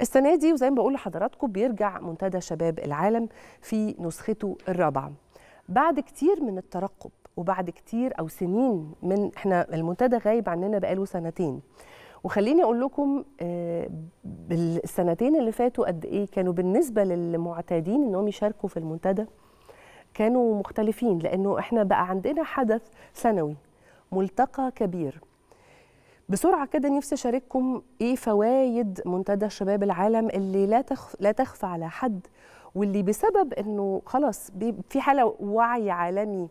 السنه دي وزي ما بقول لحضراتكم بيرجع منتدى شباب العالم في نسخته الرابعه بعد كتير من الترقب وبعد كتير او سنين من احنا المنتدى غايب عننا بقاله سنتين وخليني اقول لكم آه، بالسنتين اللي فاتوا قد ايه كانوا بالنسبه للمعتادين انهم يشاركوا في المنتدى كانوا مختلفين لانه احنا بقى عندنا حدث سنوي ملتقى كبير بسرعه كده نفسي اشارككم ايه فوائد منتدى شباب العالم اللي لا تخف لا تخفى على حد واللي بسبب انه خلاص في حاله وعي عالمي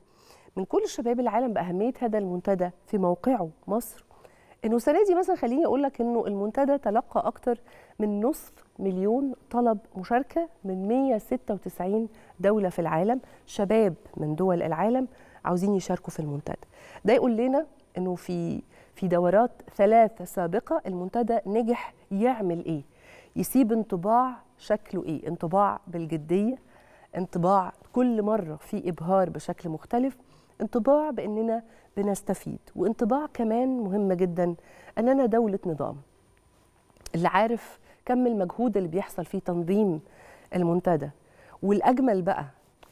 من كل شباب العالم باهميه هذا المنتدى في موقعه مصر انه السنه دي مثلا خليني اقول لك انه المنتدى تلقى اكثر من نصف مليون طلب مشاركه من 196 دوله في العالم شباب من دول العالم عاوزين يشاركوا في المنتدى ده يقول لنا انه في في دورات ثلاثه سابقه المنتدى نجح يعمل ايه يسيب انطباع شكله ايه انطباع بالجديه انطباع كل مره في ابهار بشكل مختلف انطباع باننا بنستفيد وانطباع كمان مهم جدا اننا دوله نظام اللي عارف كم المجهود اللي بيحصل في تنظيم المنتدى والاجمل بقى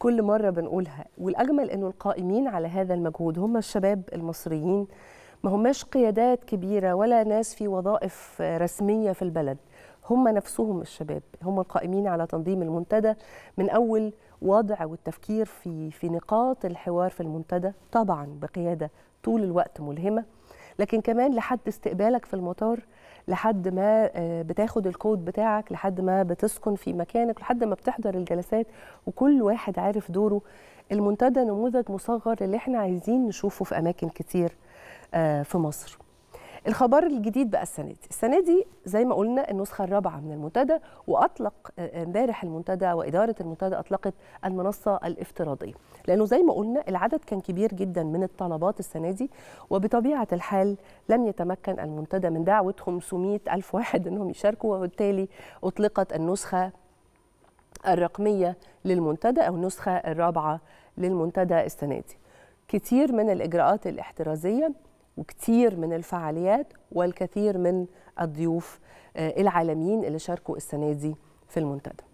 كل مره بنقولها والاجمل انه القائمين على هذا المجهود هم الشباب المصريين ما هماش قيادات كبيره ولا ناس في وظائف رسميه في البلد هم نفسهم الشباب هم القائمين على تنظيم المنتدى من اول وضع والتفكير في في نقاط الحوار في المنتدى طبعا بقياده طول الوقت ملهمه لكن كمان لحد استقبالك في المطار لحد ما آه، بتاخد الكود بتاعك لحد ما بتسكن في مكانك لحد ما بتحضر الجلسات وكل واحد عارف دوره المنتدى نموذج مصغر اللي احنا عايزين نشوفه في اماكن كتير آه، في مصر الخبر الجديد بقى السنه دي السنه دي زي ما قلنا النسخه الرابعه من المنتدى واطلق آه، امبارح المنتدى واداره المنتدى اطلقت المنصه الافتراضيه لانه زي ما قلنا العدد كان كبير جدا من الطلبات السنه دي وبطبيعه الحال لم يتمكن المنتدى من دعوه 500 الف واحد انهم يشاركوا وبالتالي اطلقت النسخه الرقميه للمنتدى او النسخه الرابعه للمنتدى السنه دي كتير من الاجراءات الاحترازيه وكثير من الفعاليات والكثير من الضيوف آه، العالميين اللي شاركوا السنه دي في المنتدى